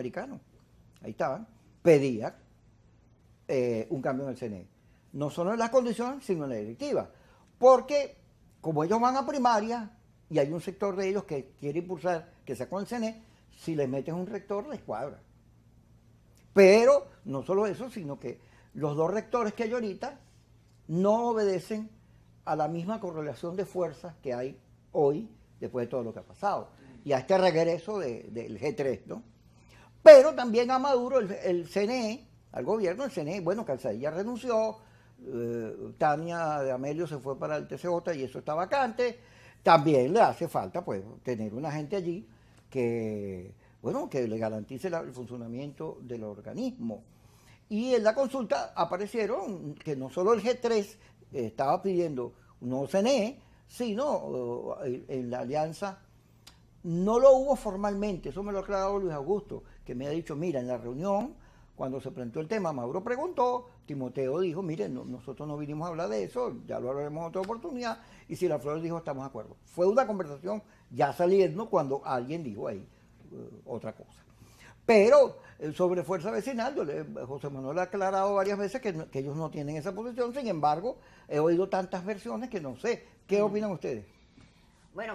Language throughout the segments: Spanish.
americano, ahí estaban, pedía eh, un cambio en el CNE. No solo en las condiciones, sino en la directiva. Porque como ellos van a primaria y hay un sector de ellos que quiere impulsar, que sea con el CNE, si les metes un rector, les cuadra. Pero no solo eso, sino que los dos rectores que hay ahorita no obedecen a la misma correlación de fuerzas que hay hoy después de todo lo que ha pasado. Y a este regreso del G3, ¿no? Pero también a Maduro, el, CNE, al gobierno, el CNE, bueno, Calzadilla renunció, eh, Tania de Amelio se fue para el TCJ y eso está vacante. También le hace falta, pues, tener una gente allí que, bueno, que le garantice el funcionamiento del organismo. Y en la consulta aparecieron que no solo el G3 estaba pidiendo no CNE, sino eh, en la alianza no lo hubo formalmente, eso me lo ha aclarado Luis Augusto, que me ha dicho, mira, en la reunión, cuando se planteó el tema, Mauro preguntó, Timoteo dijo, mire, nosotros no vinimos a hablar de eso, ya lo hablaremos en otra oportunidad, y si la flor dijo, estamos de acuerdo. Fue una conversación ya saliendo cuando alguien dijo ahí eh, otra cosa. Pero eh, sobre fuerza vecinal, José Manuel ha aclarado varias veces que, que, ellos no tienen esa posición, sin embargo, he oído tantas versiones que no sé. ¿Qué mm. opinan ustedes? Bueno,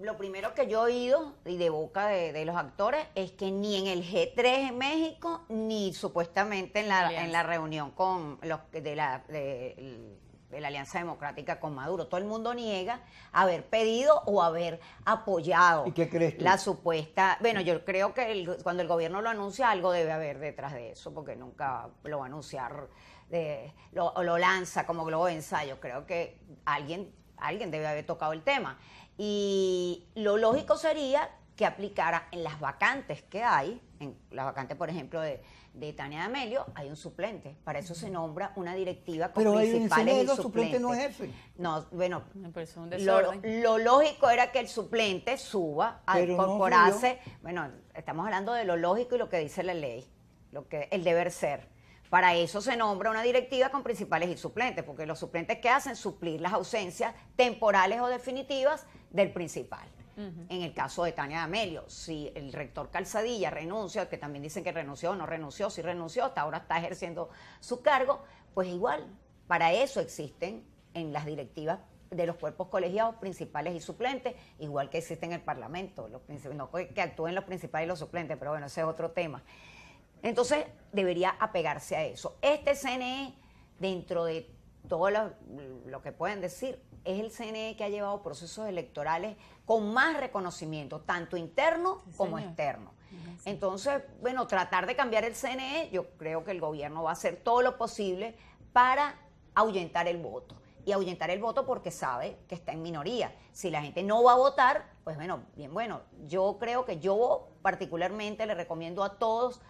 lo primero que yo he oído y de boca de, los actores es que ni en el G3 en México, ni supuestamente en la, en la reunión con los de la, de, la Alianza Democrática con Maduro, todo el mundo niega haber pedido o haber apoyado la supuesta... Bueno, yo creo que cuando el gobierno lo anuncia algo debe haber detrás de eso, porque nunca lo va a anunciar, de, lo, lanza como globo de ensayo, creo que alguien, alguien debe haber tocado el tema. Y lo lógico sería que aplicara en las vacantes que hay, en la vacante, por ejemplo, de, de Tania Amelio hay un suplente. Para eso se nombra una directiva con principales el suplente no jefe. No, bueno, lo, lógico era que el suplente suba al incorporarse. bueno, estamos hablando de lo lógico y lo que dice la ley, lo que el deber ser. Para eso se nombra una directiva con principales y suplentes, porque los suplentes que hacen suplir las ausencias temporales o definitivas del principal. En el caso de Tania Amelio, si el rector Calzadilla renuncia, que también dicen que renunció, no renunció, si renunció, hasta ahora está ejerciendo su cargo, pues igual, para eso existen en las directivas de los cuerpos colegiados principales y suplentes, igual que existe en el Parlamento, no que actúen los principales y los suplentes, pero bueno, ese es otro tema. Entonces, debería apegarse a eso. Este CNE, dentro de todo lo que pueden decir, es el CNE que ha llevado procesos electorales con más reconocimiento, tanto interno como externo. Entonces, bueno, tratar de cambiar el CNE, yo creo que el gobierno va a hacer todo lo posible para ahuyentar el voto. Y ahuyentar el voto porque sabe que está en minoría. Si la gente no va a votar, pues bueno, bien bueno. Yo creo que yo particularmente le recomiendo a todos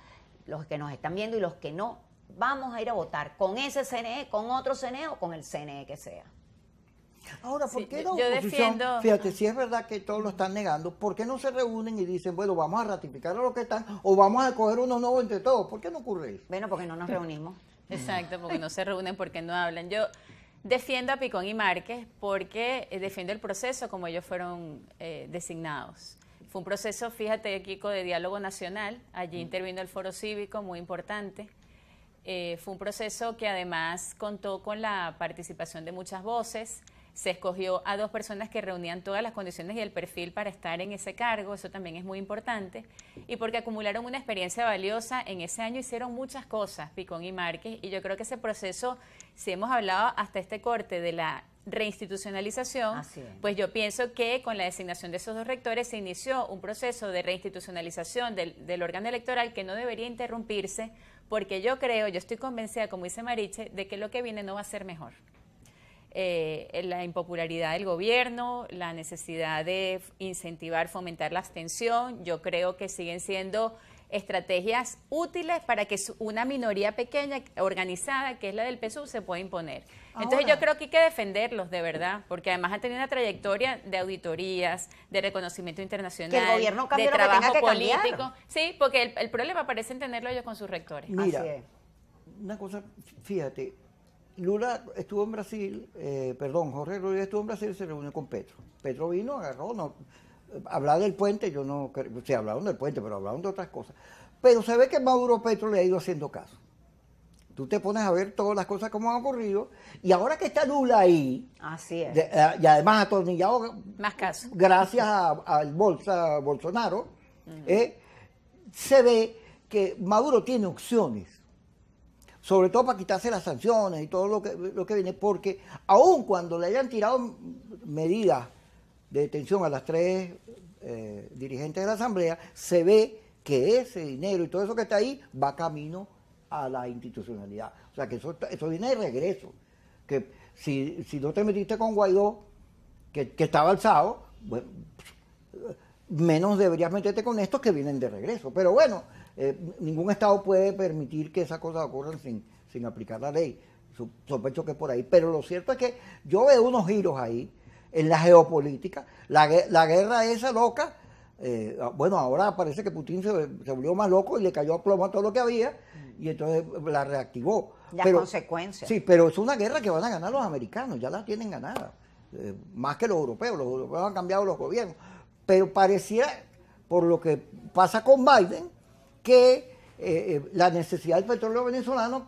los que nos están viendo y los que no, vamos a ir a votar con ese CNE, con otro CNE o con el CNE que sea. Ahora, ¿por qué no? Pues, fíjate, si es verdad que todos lo están negando, ¿por qué no se reúnen y dicen, bueno, vamos a ratificar a los que están o vamos a coger uno nuevo entre todos? ¿Por qué no ocurre eso? Bueno, porque no nos reunimos. Exacto, porque no se reúnen, porque no hablan. Yo defiendo a Picón y Márquez porque eh, defiendo el proceso como ellos fueron eh, designados. Fue un proceso, fíjate, Kiko, de diálogo nacional. Allí mm. intervino el foro cívico, muy importante. Eh, fue un proceso que además contó con la participación de muchas voces se escogió a dos personas que reunían todas las condiciones y el perfil para estar en ese cargo, eso también es muy importante, y porque acumularon una experiencia valiosa, en ese año hicieron muchas cosas, Picón y Márquez, y yo creo que ese proceso, si hemos hablado hasta este corte de la reinstitucionalización, pues yo pienso que con la designación de esos dos rectores se inició un proceso de reinstitucionalización del, órgano electoral que no debería interrumpirse, porque yo creo, yo estoy convencida, como dice Mariche, de que lo que viene no va a ser mejor eh, la impopularidad del gobierno, la necesidad de incentivar, fomentar la abstención. Yo creo que siguen siendo estrategias útiles para que una minoría pequeña, organizada, que es la del PSU se pueda imponer. Entonces yo creo que hay que defenderlos de verdad, porque además han tenido una trayectoria de auditorías, de reconocimiento internacional, que gobierno de trabajo político. Sí, porque el, problema parece tenerlo ellos con sus rectores. Mira, una cosa, fíjate, Lula estuvo en Brasil, eh, perdón, Jorge Rodríguez estuvo en Brasil y se reunió con Petro. Petro vino, agarró, no, hablar del puente, yo no, se hablaron del puente, pero hablaron de otras cosas. Pero se ve que Maduro Petro le ha ido haciendo caso. Tú te pones a ver todas las cosas como han ocurrido y ahora que está Lula ahí, Así eh, y además atornillado, más gracias al bolsa Bolsonaro, eh, se ve que Maduro tiene opciones sobre todo para quitarse las sanciones y todo lo que, lo que viene, porque aun cuando le hayan tirado medidas de detención a las tres eh, dirigentes de la Asamblea, se ve que ese dinero y todo eso que está ahí va camino a la institucionalidad. O sea que eso, eso viene de regreso. Que si, no te metiste con Guaidó, que, que estaba alzado, bueno, menos deberías meterte con estos que vienen de regreso. Pero bueno, eh, ningún Estado puede permitir que esas cosas ocurran sin, sin aplicar la ley. Sospecho que es por ahí. Pero lo cierto es que yo veo unos giros ahí en la geopolítica. La, la guerra esa loca, eh, ah, bueno, ahora parece que Putin se, volvió más loco y le cayó a plomo todo lo que había y entonces la reactivó. Las pero, consecuencias. Sí, pero es una guerra que van a ganar los americanos, ya la tienen ganada, eh, más que los europeos. Los europeos han cambiado los gobiernos pero parecía, por lo que pasa con Biden, que eh, eh, la necesidad del petróleo venezolano